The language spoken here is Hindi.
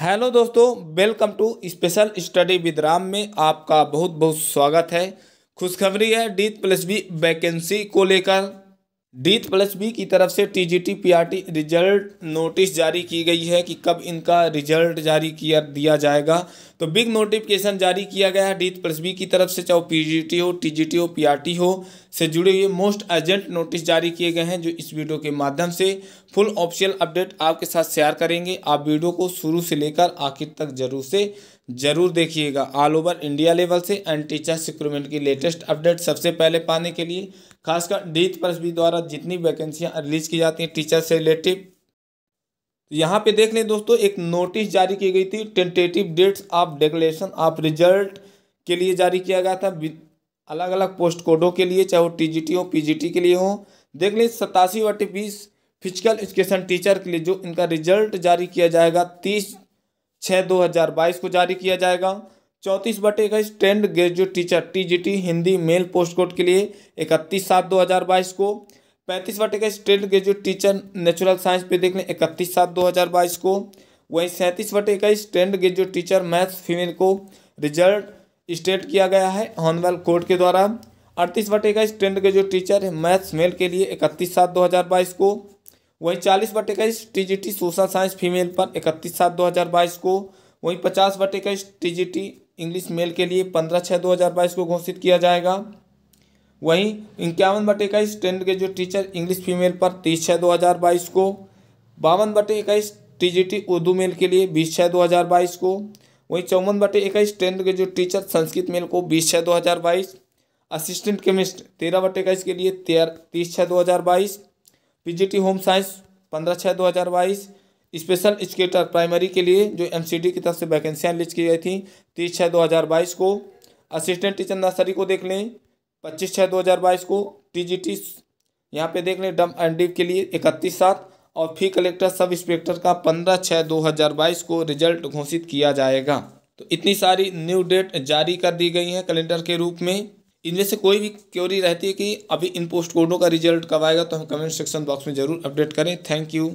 हेलो दोस्तों welcome to special study with Ram में आपका बहुत बहुत स्वागत है खुशखबरी है डी प्लस बी वैकेंसी को लेकर डीत प्लस बी की तरफ से T G T P R T result notice जारी की गई है कि कब इनका रिजल्ट जारी किया दिया जाएगा तो बिग नोटिफिकेशन जारी किया गया है डी प्लस बी की तरफ से चाहे पी जी टी हो टी जी टी हो पी आर टी हो से जुड़े हुए मोस्ट अर्जेंट नोटिस जारी किए गए हैं जो इस वीडियो के माध्यम से फुल ऑफिशियल अपडेट आपके साथ शेयर करेंगे आप वीडियो को शुरू से लेकर आखिर तक जरूर से जरूर देखिएगा ऑल ओवर इंडिया लेवल से एंड टीचर सिक्रूमेंट की लेटेस्ट अपडेट सबसे पहले पाने के लिए खासकर डीट पी द्वारा जितनी वैकेंसियाँ रिलीज की जाती हैं टीचर से रिलेटिव यहाँ पे देख लें दोस्तों एक नोटिस जारी की गई थी tentative dates of declaration of result के लिए जारी किया गया था अलग अलग पोस्ट कोडों के लिए चाहे वो टी हो पी के लिए हो देख लें सतासी बटे बीस फिजिकल एजुकेशन टीचर के लिए जो इनका रिजल्ट जारी किया जाएगा तीस छः दो हज़ार बाईस को जारी किया जाएगा चौंतीस बटे इक्कीस trained graduate teacher TGT Hindi male post code के लिए इकतीस सात दो हज़ार बाईस को पैंतीस बटे इक्कीस trained graduate teacher natural science पे देख लें इकतीस सात दो हज़ार बाईस को वहीं सैंतीस बटे इक्कीस trained graduate teacher maths female को रिजल्ट स्टेट किया गया है हॉनवेल कोर्ट के द्वारा अड़तीस बटे इक्कीस trained graduate teacher maths male के लिए इकतीस सात दो हज़ार बाईस को वहीं चालीस बटे इक्कीस T G T social science female पर इकतीस सात दो हज़ार बाईस को वहीं पचास बटे इक्कीस T G T English male के लिए पंद्रह छः दो हज़ार बाईस को घोषित किया जाएगा वहीं इक्यावन बटे इक्कीस टेंथ के जो टीचर इंग्लिश फीमेल पर तीस छः दो हज़ार बाईस को बावन बटे इक्कीस T G T Urdu male के लिए बीस छः दो हज़ार बाईस को वहीं चौवन बटे इक्कीस टेंथ के जो टीचर संस्कृत मेल को बीस छः दो हज़ार बाईस असिस्टेंट केमिस्ट तेरह बटे इक्कीस के लिए तेरह तीस छः दो हज़ार बाईस पीजीटी होम साइंस पंद्रह छः दो हज़ार बाईस स्पेशल स्केटर प्राइमरी के लिए जो एमसीडी की तरफ से वैकेंसियाँ लिस्ट की गई थी तीस छः दो हज़ार बाईस को असिस्टेंट टीचर नर्सरी को देख लें पच्चीस छः दो हज़ार बाईस को टी जी टी यहाँ पर देख लें डम एंड डी के लिए इकतीस सात और फी कलेक्टर सब इंस्पेक्टर का पंद्रह छः दो हज़ार बाईस को रिजल्ट घोषित किया जाएगा तो इतनी सारी न्यू डेट जारी कर दी गई हैं कैलेंडर के रूप में इनमें से कोई भी क्योरी रहती है कि अभी इन पोस्ट कोडों का रिजल्ट कब आएगा तो हम कमेंट सेक्शन बॉक्स में ज़रूर अपडेट करें थैंक यू